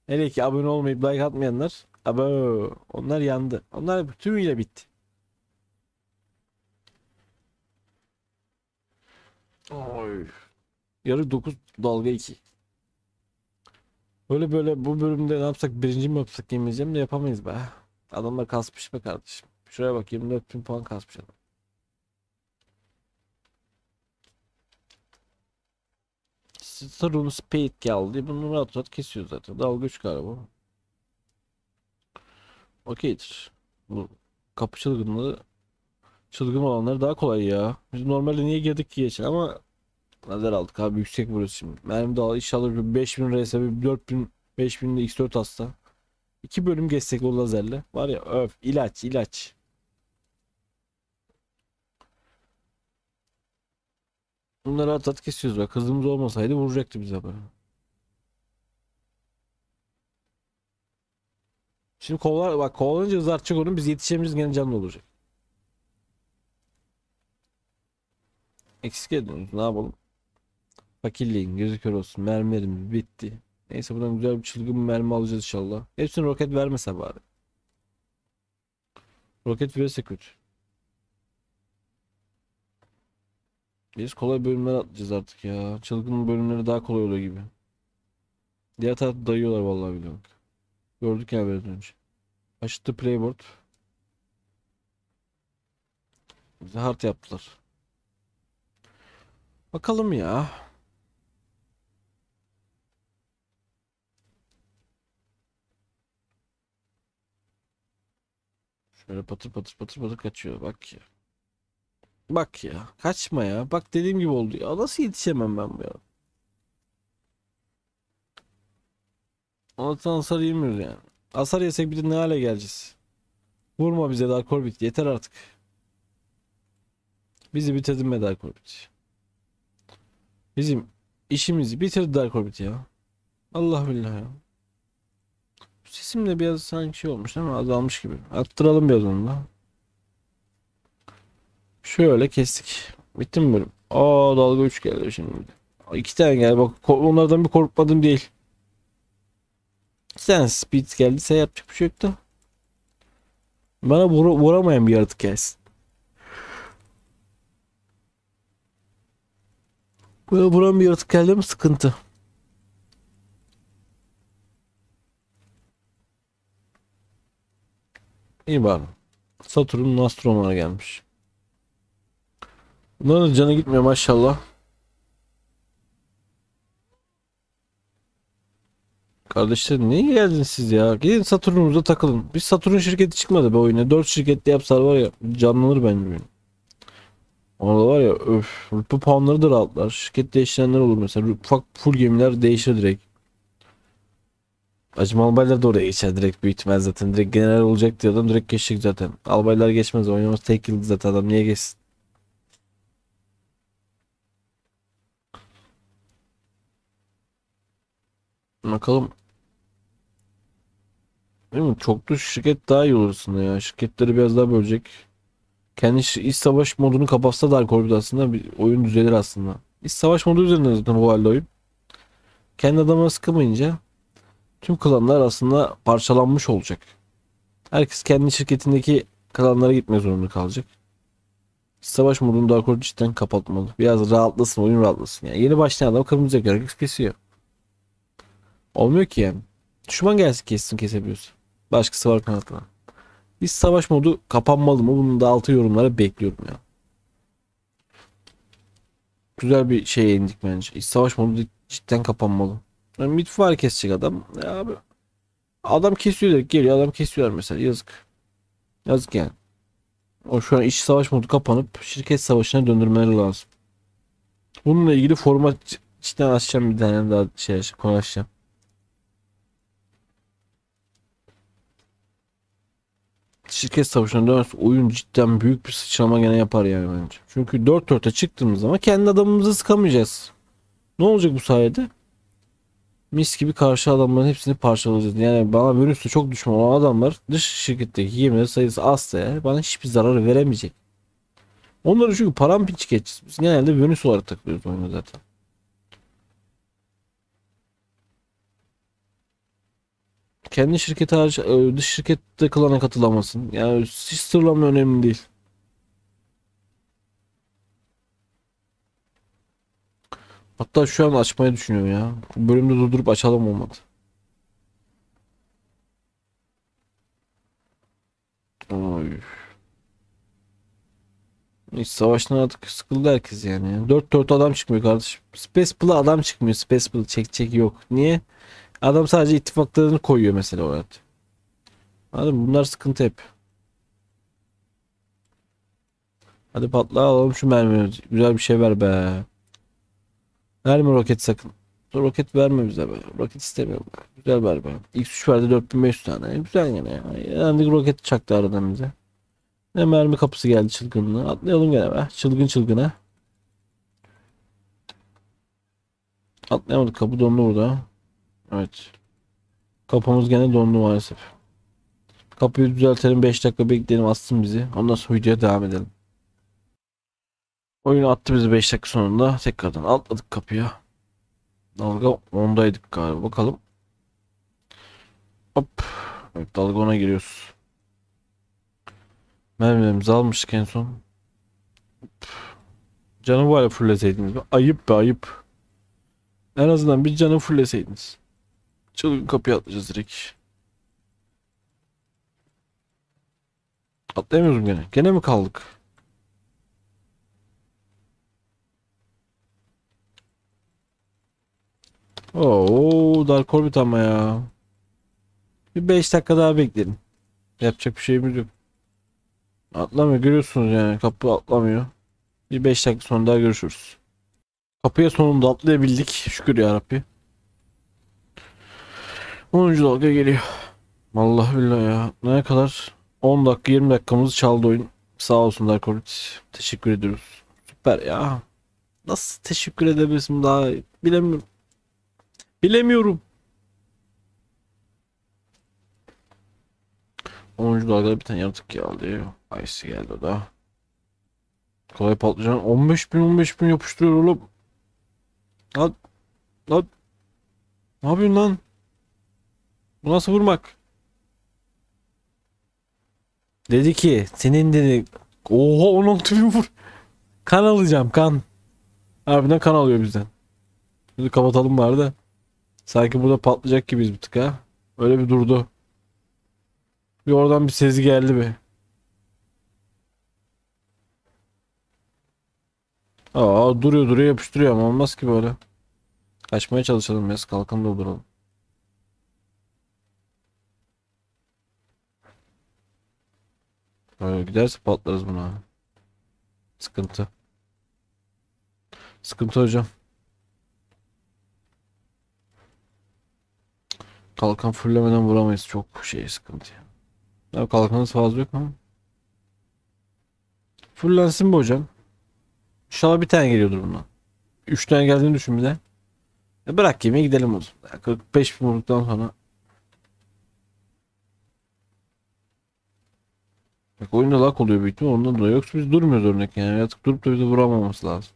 Hele ki abone olmayıp like atmayanlar. Abo, onlar yandı. Onlar tümüyle bitti. Oy. Yarı 9 dalga 2. Böyle böyle bu bölümde ne yapsak birinci mi yapsak yemeyeceğim de yapamayız be. Adamlar kasmış mı kardeşim. Şuraya bak 24 bin puan kasmış adam. Starum Speed geldi. Bunu rahat rahat kesiyor zaten. Dalga 3 galiba. Okeydir. Bu kapı çılgınlığı çılgın olanlar daha kolay ya. Biz normalde niye girdik ki geçen ama neler aldık abi yüksek burası şimdi. Mermi daha inşallah bir 5000 RS bir 4000 5000 de X4 hasta. İki bölüm geçsek o lazerle. Var ya öf ilaç ilaç. Bunları at at kesiyoruz bak. Hızımız olmasaydı vuracaktı bize böyle. Şimdi kovalar bak kovalanınca hız artacak onun biz yetişemeyeceğiz gene canlı olacak. Eksik ediyoruz ne yapalım. Fakirliğin gözü kör olsun mermerim bitti. Neyse buradan güzel bir çılgın mermi alacağız inşallah. Hepsini roket vermese bari. Roket verirse kötü. Biz kolay bölümler atlayacağız artık ya. Çılgın bölümleri daha kolay oluyor gibi. Diğer tarafta dayıyorlar vallahi bile Gördük ya biraz önce. Açtı playboard. Bize hard yaptılar. Bakalım ya. Şöyle patır patır patır patır kaçıyor bak ya. Bak ya kaçma ya. Bak dediğim gibi oldu ya. Nasıl yetişemem ben bu ya? Anlatan hasar yemiyor yani. Hasar yesek bir de ne hale geleceğiz? Vurma bize Dark Orbit yeter artık. Bizi bitirdin be Dark Orbit. Bizim işimizi bitirdi Dark Orbit ya. Allah billah ya. Sesim de biraz sanki şey olmuş ama azalmış gibi. Arttıralım biraz onu da. Şöyle kestik. Bitti mi bölüm? Aa dalga 3 geldi şimdi. İki tane geldi bak onlardan bir korkmadım değil. Sen speed geldi, sen yapacak bir şey yoktu. Bana vura, vuramayan bir yaratık gelsin. Böyle vuran bir yaratık geldi mi sıkıntı. İyi bari. Satürn Nostromo'na gelmiş. Bunların canı gitmiyor maşallah. Kardeşler niye geldiniz siz ya? Gidin Satürn'ümüze takılın. Bir Satürn şirketi çıkmadı be oyuna. 4 şirketli yapsalar var ya canlanır bence oyun. Orada var ya öf. Rupu puanları da rahatlar. Şirket değiştirenler olur mesela. Ufak full gemiler değişir direkt. Acım albaylar da oraya geçer direkt büyük zaten. Direkt general olacak diye adam direkt geçecek zaten. Albaylar geçmez. Oynaması tek yıldız zaten adam niye geçsin? Bakalım. Değil mi? Çoklu şirket daha iyi olursun ya. Şirketleri biraz daha bölecek. Kendi iş savaş modunu kapatsa Dark Orbit aslında bir oyun düzelir aslında. İç savaş modu üzerinde zaten bu halde oyun. Kendi adama sıkılmayınca tüm klanlar aslında parçalanmış olacak. Herkes kendi şirketindeki klanlara gitmek zorunda kalacak. Savaş modunu Dark Horse cidden kapatmalı. Biraz rahatlasın, oyun rahatlasın. Yani yeni başlayan adam kırmızı yakarak kesiyor. Olmuyor ki yani. Düşman gelsin kessin kesebiliyorsun. Başkası var kanatına. Biz savaş modu kapanmalı mı? Bunun da altı yorumlara bekliyorum ya. Güzel bir şey indik bence. Hiç savaş modu cidden kapanmalı. Yani var kesecek adam. Ya e abi. Adam kesiyor direkt geliyor. Adam kesiyorlar mesela. Yazık. Yazık yani. O şu an iç savaş modu kapanıp şirket savaşına döndürmeleri lazım. Bununla ilgili format içten açacağım bir tane daha şey konuşacağım. şirket savaşına dönerse oyun cidden büyük bir sıçrama gene yapar yani bence. Çünkü 4-4'e çıktığımız zaman kendi adamımızı sıkamayacağız. Ne olacak bu sayede? mis gibi karşı adamların hepsini parçalayacağız. Yani bana virüsle çok düşman olan adamlar dış şirketteki gemiler sayısı azsa eğer bana hiçbir zarar veremeyecek. Onları çünkü paramparça geçeceğiz. Biz genelde Venüs olarak takılıyoruz oyunu zaten. Kendi şirket hariç e, dış şirkette kılana katılamasın. Yani hiç önemli değil. Hatta şu an açmayı düşünüyorum ya. Bu bölümde durdurup açalım olmadı. Oy. Hiç savaştan artık sıkıldı herkes yani. 4-4 adam çıkmıyor kardeşim. Space Pool'a adam çıkmıyor. Space Pool çek çek yok. Niye? Adam sadece ittifaklarını koyuyor mesela orada. Hadi bunlar sıkıntı hep. Hadi patla alalım şu mermiyi. Güzel bir şey ver be. Verme roket sakın. Roket verme bize be. Roket istemiyorum. Güzel ver be. X3 verdi 4500 tane. E, güzel gene. ya. Yani roket çaktı aradan bize. Ne mermi kapısı geldi çılgınlığı. Atlayalım gene be. Çılgın çılgına. Atlayamadık. Kapı dondu burada. Evet. Kapımız gene dondu maalesef. Kapıyı düzeltelim 5 dakika bekleyelim assın bizi. Ondan sonra videoya devam edelim. Oyunu attı bizi 5 dakika sonunda. Tekrardan atladık kapıya. Dalga ondaydık galiba. Bakalım. Hop. Evet, dalga 10'a giriyoruz. Mermilerimizi almıştık en son. Hop. Canı var ya fulleseydiniz. Ayıp be ayıp. En azından bir canı fulleseydiniz. Çılgın kapıya atlayacağız direkt. Atlayamıyoruz gene. Gene mi kaldık? Oo, Dark Orbit ama ya. Bir 5 dakika daha bekleyelim. Yapacak bir şeyimiz yok. Atlamıyor görüyorsunuz yani kapı atlamıyor. Bir 5 dakika sonra daha görüşürüz. Kapıya sonunda atlayabildik. Şükür ya Rabbi. 10. dalga geliyor. Vallahi billahi ya. Ne kadar 10 dakika 20 dakikamızı çaldı oyun. Sağ olsun Dark Orbit. Teşekkür ediyoruz. Süper ya. Nasıl teşekkür edebilirsin daha bilemiyorum. Bilemiyorum. 10. dalgada bir tane yaratık geldi. Ice geldi o da. Kolay patlıcan. 15 bin 15 bin yapıştırıyor oğlum. Lan. Lan. Ne yapıyorsun lan? Bu nasıl vurmak? Dedi ki senin dedi. Oha 16 bin vur. Kan alacağım kan. Harbiden kan alıyor bizden. Şimdi kapatalım bari de. Sanki burada patlayacak gibiyiz bir tık ha. Öyle bir durdu. Bir oradan bir sezi geldi bir. Aa duruyor duruyor yapıştırıyor ama olmaz ki böyle. Kaçmaya çalışalım biz. Kalkan dolduralım. Böyle giderse patlarız buna. Sıkıntı. Sıkıntı hocam. Kalkan fullemeden vuramayız. Çok şey sıkıntı. Ya kalkanız fazla yok mu? Fullensin bu hocam. İnşallah bir tane geliyordur bundan. Üç tane geldiğini düşün bir de. Ya e bırak yemeği gidelim o zaman. 45 bin vurduktan sonra. Bak oyunda lak oluyor büyük ihtimalle ondan dolayı. Yoksa biz durmuyoruz örnek yani. Yatık durup da bizi vuramaması lazım.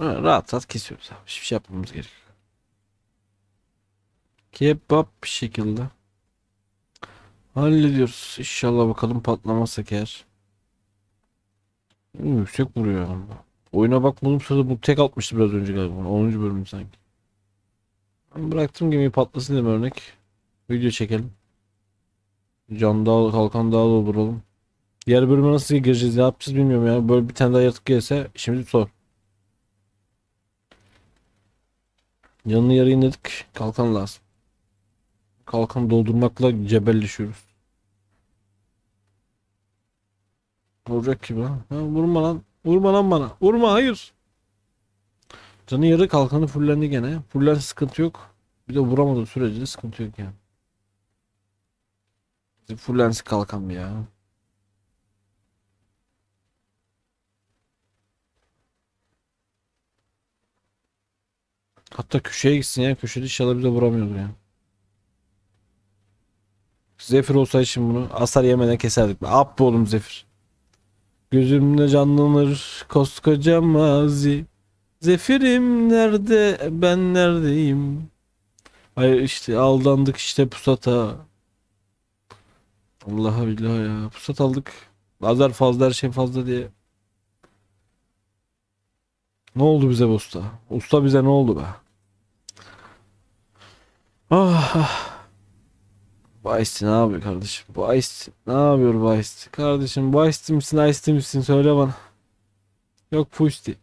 rahat rahat kesiyoruz abi. Hiçbir şey yapmamız gerek. Kebap bir şekilde. Hallediyoruz. İnşallah bakalım patlamazsa eğer. Yüksek vuruyor ama. Oyuna bakmadım sırada bu tek atmıştı biraz önce galiba. 10. bölüm sanki. Ben bıraktım gemiyi patlasın dedim örnek. Video çekelim. Can daha kalkan daha dolduralım. Diğer bölüme nasıl gireceğiz ne yapacağız bilmiyorum ya. Böyle bir tane daha yaratık gelse işimiz zor. Yanını yarı inledik. Kalkan lazım. Kalkan doldurmakla cebelleşiyoruz. Vuracak gibi lan. Ha, vurma lan. Vurma lan bana. Vurma hayır. Canı yarı kalkanı fullendi gene. fullen sıkıntı yok. Bir de vuramadığı sürece de sıkıntı yok yani. Fullensi kalkan mı ya. Hatta köşeye gitsin ya. Köşede inşallah bize vuramıyordur ya. Zefir olsa için bunu asar yemeden keserdik. Ab oğlum Zefir. Gözümde canlanır koskoca mazi. Zefirim nerede ben neredeyim? Hayır işte aldandık işte pusata. Allah'a billah ya pusat aldık. Azar fazla her şey fazla diye. Ne oldu bize bu usta? Usta bize ne oldu be? Ah. ah. Baysti ne yapıyor kardeşim? Baysti ne yapıyor Baysti? Kardeşim Baysti misin Aysti misin söyle bana. Yok Pusti.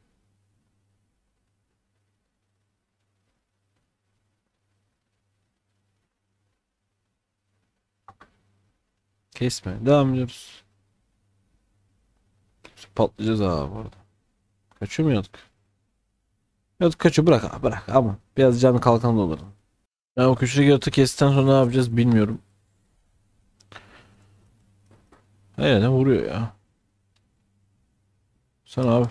Kesme. Devam ediyoruz. Patlayacağız abi bu arada. Kaçıyor mu yandık? Yok kaçıyor bırak bırak ama biraz canı kalkan olur. Ben o küçük yatı kestikten sonra ne yapacağız bilmiyorum. Her yerden vuruyor ya. Sen abi.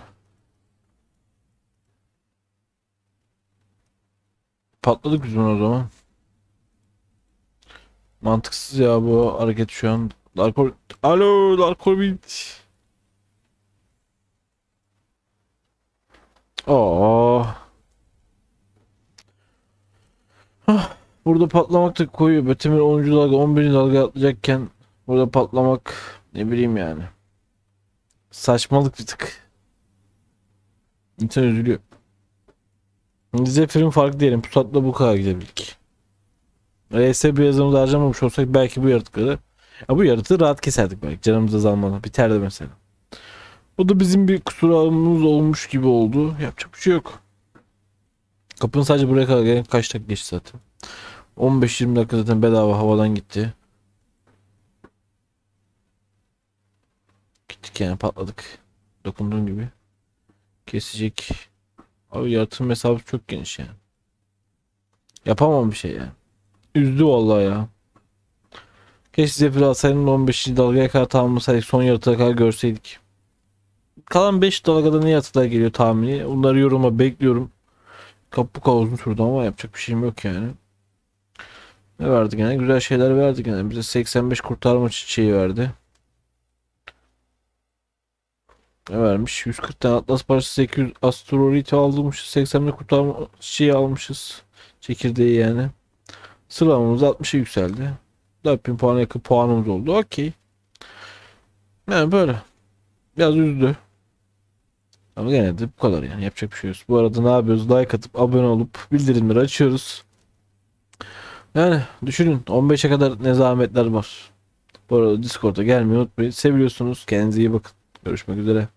Patladık biz bunu o zaman. Mantıksız ya bu hareket şu an. Darkor... Alo Darkorbit. Oo. Burada patlamak da koyuyor. Betemir 10. dalga 11. dalga atlayacakken burada patlamak ne bileyim yani. Saçmalık bir tık. İnsan üzülüyor. Zephyr'in farkı diyelim. Pusatla bu kadar gidebildik. RS bir yazımızı harcamamış olsak belki bu yaratıkları ya bu yaratığı rahat keserdik belki. Canımız azalmadan biterdi mesela. Bu da bizim bir kusurumuz olmuş gibi oldu. Yapacak bir şey yok. Kapının sadece buraya kadar gelen kaç dakika geçti zaten. 15-20 dakika zaten bedava havadan gitti. Gittik yani patladık. Dokunduğum gibi. Kesecek. Abi yaratım hesabı çok geniş yani. Yapamam bir şey yani. Üzdü vallahi ya. Keşke Zephyr alsaydım 15. dalgaya kadar tamamlasaydık. Son yaratığa kadar görseydik. Kalan 5 dalgada ne yaratıklar geliyor tahmini? Onları yoruma bekliyorum. Kapı kavuzun turdu ama yapacak bir şeyim yok yani. Ne verdi gene? Güzel şeyler verdi gene. Bize 85 kurtarma çiçeği verdi. Ne vermiş? 140 tane atlas parçası, 800 astrolite almışız. 80 kurtarma çiçeği almışız. Çekirdeği yani. Sıralamamız 60'a yükseldi. 4000 puan yakın puanımız oldu. Okey. Yani böyle. Biraz üzdü. Ama gene de bu kadar yani. Yapacak bir şey yok. Bu arada ne yapıyoruz? Like atıp abone olup bildirimleri açıyoruz. Yani düşünün 15'e kadar ne zahmetler var. Bu arada Discord'a gelmeyi unutmayın. Seviyorsunuz. Kendinize iyi bakın. Görüşmek üzere.